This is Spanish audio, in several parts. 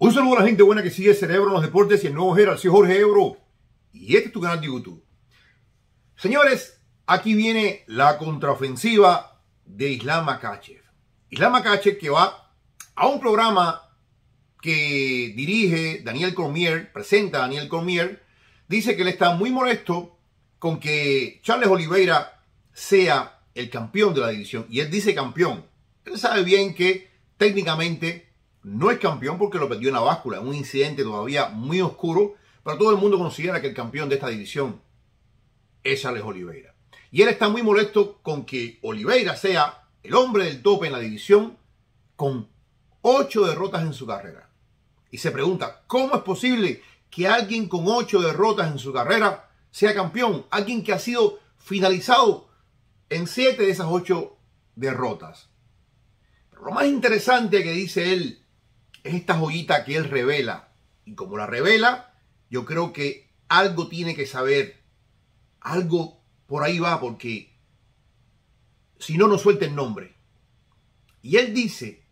Un saludo a la gente buena que sigue Cerebro en los deportes y el nuevo general. Soy Jorge Ebro y este es tu canal de YouTube. Señores, aquí viene la contraofensiva de Islam Akachev Islam Akachev que va a un programa que dirige Daniel Cormier, presenta Daniel Cormier, dice que él está muy molesto con que Charles Oliveira sea el campeón de la división. Y él dice campeón. Él sabe bien que técnicamente no es campeón porque lo perdió en la báscula, un incidente todavía muy oscuro, pero todo el mundo considera que el campeón de esta división es Alex Oliveira. Y él está muy molesto con que Oliveira sea el hombre del tope en la división con ocho derrotas en su carrera. Y se pregunta, ¿cómo es posible que alguien con ocho derrotas en su carrera sea campeón? Alguien que ha sido finalizado en siete de esas ocho derrotas. Pero lo más interesante que dice él es esta joyita que él revela. Y como la revela, yo creo que algo tiene que saber, algo por ahí va, porque si no, no suelta el nombre. Y él dice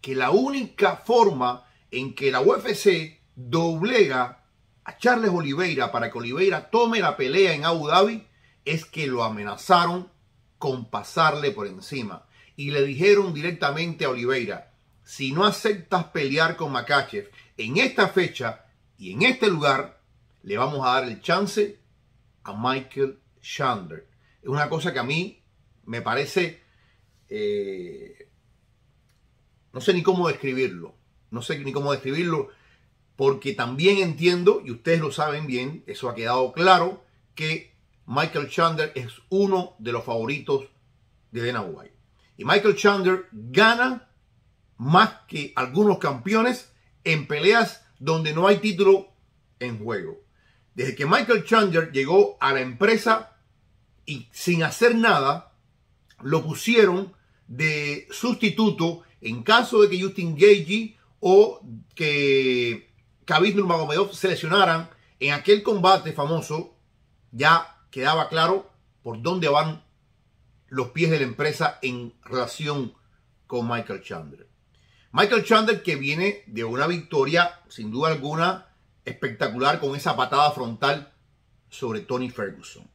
que la única forma en que la UFC doblega a Charles Oliveira para que Oliveira tome la pelea en Abu Dhabi es que lo amenazaron con pasarle por encima. Y le dijeron directamente a Oliveira, si no aceptas pelear con Makachev en esta fecha y en este lugar, le vamos a dar el chance a Michael Chandler. Es una cosa que a mí me parece, eh, no sé ni cómo describirlo, no sé ni cómo describirlo, porque también entiendo, y ustedes lo saben bien, eso ha quedado claro, que Michael Chandler es uno de los favoritos de Dana White. Y Michael Chandler gana más que algunos campeones en peleas donde no hay título en juego. Desde que Michael Chandler llegó a la empresa y sin hacer nada, lo pusieron de sustituto en caso de que Justin Gagey o que Khabib Nurmagomedov se lesionaran en aquel combate famoso, ya quedaba claro por dónde van los pies de la empresa en relación con Michael Chandler. Michael Chandler que viene de una victoria, sin duda alguna, espectacular con esa patada frontal sobre Tony Ferguson.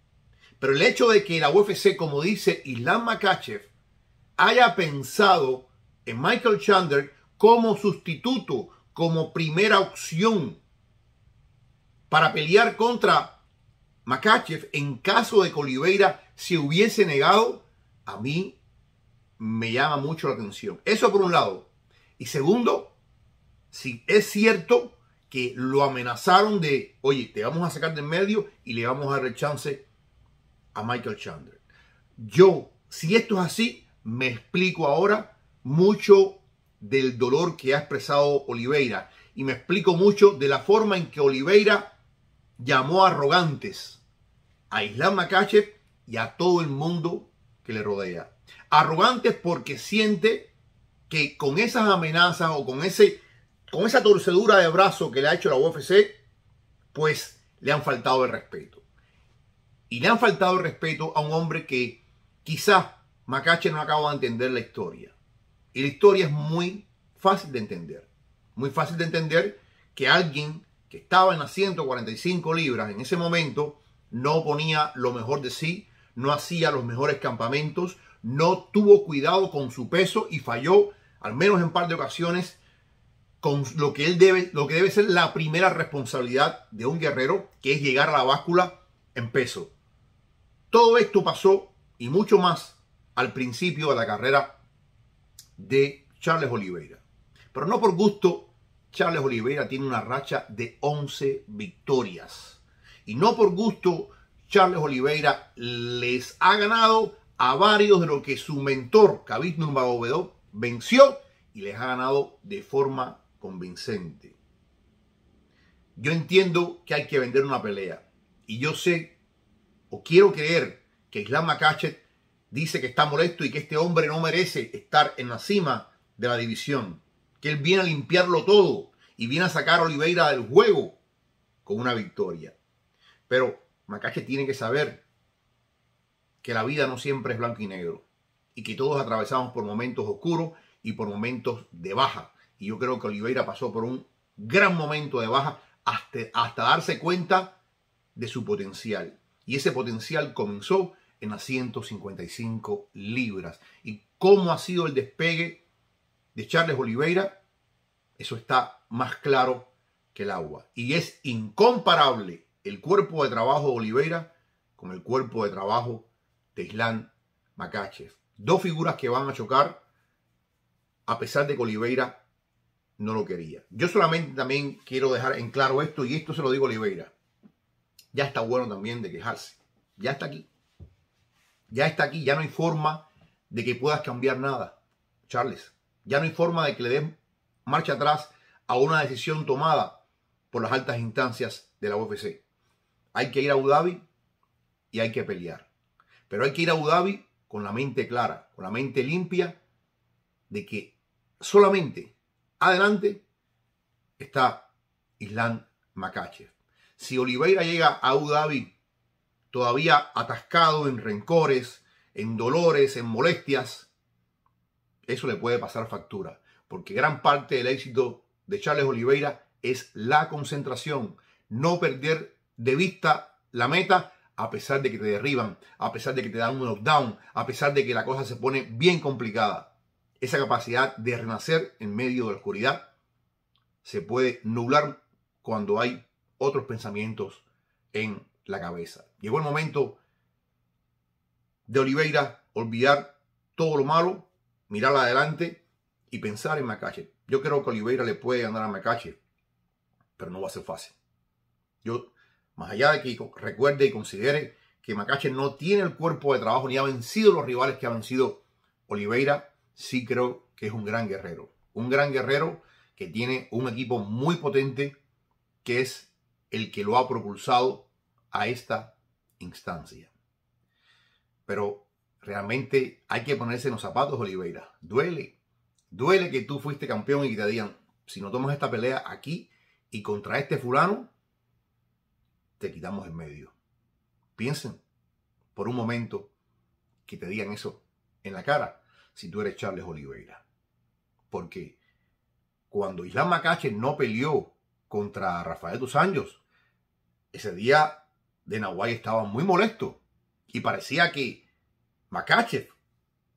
Pero el hecho de que la UFC, como dice Islam Makachev, haya pensado en Michael Chandler como sustituto, como primera opción para pelear contra Makachev en caso de que Oliveira se hubiese negado, a mí me llama mucho la atención. Eso por un lado. Y segundo, si es cierto que lo amenazaron de, oye, te vamos a sacar de en medio y le vamos a dar chance a Michael Chandler. Yo, si esto es así, me explico ahora mucho del dolor que ha expresado Oliveira y me explico mucho de la forma en que Oliveira llamó arrogantes a Islam Makachev y a todo el mundo que le rodea. Arrogantes porque siente que con esas amenazas o con, ese, con esa torcedura de brazo que le ha hecho la UFC, pues le han faltado el respeto. Y le han faltado el respeto a un hombre que quizás Macache no acaba de entender la historia. Y la historia es muy fácil de entender. Muy fácil de entender que alguien que estaba en las 145 libras en ese momento no ponía lo mejor de sí, no hacía los mejores campamentos, no tuvo cuidado con su peso y falló al menos en par de ocasiones, con lo que él debe, lo que debe ser la primera responsabilidad de un guerrero, que es llegar a la báscula en peso. Todo esto pasó y mucho más al principio de la carrera de Charles Oliveira. Pero no por gusto, Charles Oliveira tiene una racha de 11 victorias. Y no por gusto, Charles Oliveira les ha ganado a varios de lo que su mentor, Khabib Nurmagomedov, venció y les ha ganado de forma convincente. Yo entiendo que hay que vender una pelea y yo sé o quiero creer que Islam Makachet dice que está molesto y que este hombre no merece estar en la cima de la división, que él viene a limpiarlo todo y viene a sacar a Oliveira del juego con una victoria. Pero Macache tiene que saber que la vida no siempre es blanco y negro y que todos atravesamos por momentos oscuros y por momentos de baja. Y yo creo que Oliveira pasó por un gran momento de baja hasta, darse cuenta de su potencial. Y ese potencial comenzó en las 155 libras. Y cómo ha sido el despegue de Charles Oliveira, eso está más claro que el agua. Y es incomparable el cuerpo de trabajo de Oliveira con el cuerpo de trabajo de Island Makachev. Dos figuras que van a chocar, a pesar de que Oliveira no lo quería. Yo solamente también quiero dejar en claro esto, y esto se lo digo a Oliveira. Ya está bueno también de quejarse. Ya está aquí. Ya está aquí. Ya no hay forma de que puedas cambiar nada, Charles. Ya no hay forma de que le den marcha atrás a una decisión tomada por las altas instancias de la UFC. Hay que ir a Abu Dhabi y hay que pelear. Pero hay que ir a Abu Dhabi con la mente clara, con la mente limpia, de que solamente adelante está Islam Makachev. Si Oliveira llega a Abu Dhabi todavía atascado en rencores, en dolores, en molestias, eso le puede pasar factura, porque gran parte del éxito de Charles Oliveira es la concentración, no perder de vista la meta a pesar de que te derriban, a pesar de que te dan un lockdown, a pesar de que la cosa se pone bien complicada. Esa capacidad de renacer en medio de la oscuridad se puede nublar cuando hay otros pensamientos en la cabeza. Llegó el momento de Oliveira olvidar todo lo malo, mirar adelante y pensar en Macache. Yo creo que Oliveira le puede ganar a Macache, pero no va a ser fácil. Yo más allá de que recuerde y considere que Macache no tiene el cuerpo de trabajo ni ha vencido los rivales que ha vencido Oliveira, sí creo que es un gran guerrero. Un gran guerrero que tiene un equipo muy potente que es el que lo ha propulsado a esta instancia. Pero realmente hay que ponerse en los zapatos, Oliveira. Duele. Duele que tú fuiste campeón y que te digan, si no tomas esta pelea aquí y contra este fulano, te quitamos en medio. Piensen por un momento que te digan eso en la cara si tú eres Charles Oliveira. Porque cuando Islam Macache no peleó contra Rafael dos Anjos, ese día de Nahuay estaba muy molesto y parecía que Makachev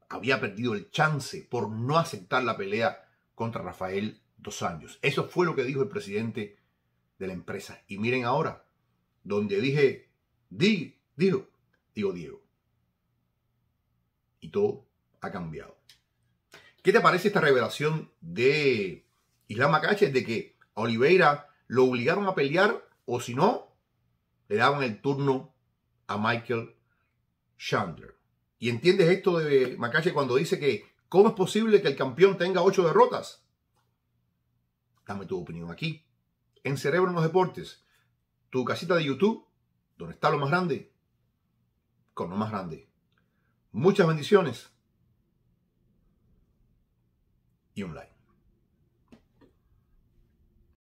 había perdido el chance por no aceptar la pelea contra Rafael dos Anjos. Eso fue lo que dijo el presidente de la empresa. Y miren ahora, donde dije, digo, digo, digo Diego. Y todo ha cambiado. ¿Qué te parece esta revelación de Isla Macache de que a Oliveira lo obligaron a pelear o si no, le daban el turno a Michael Chandler? ¿Y entiendes esto de Macache cuando dice que cómo es posible que el campeón tenga ocho derrotas? Dame tu opinión aquí, en Cerebro en los Deportes casita de YouTube, donde está lo más grande, con lo más grande. Muchas bendiciones y un like.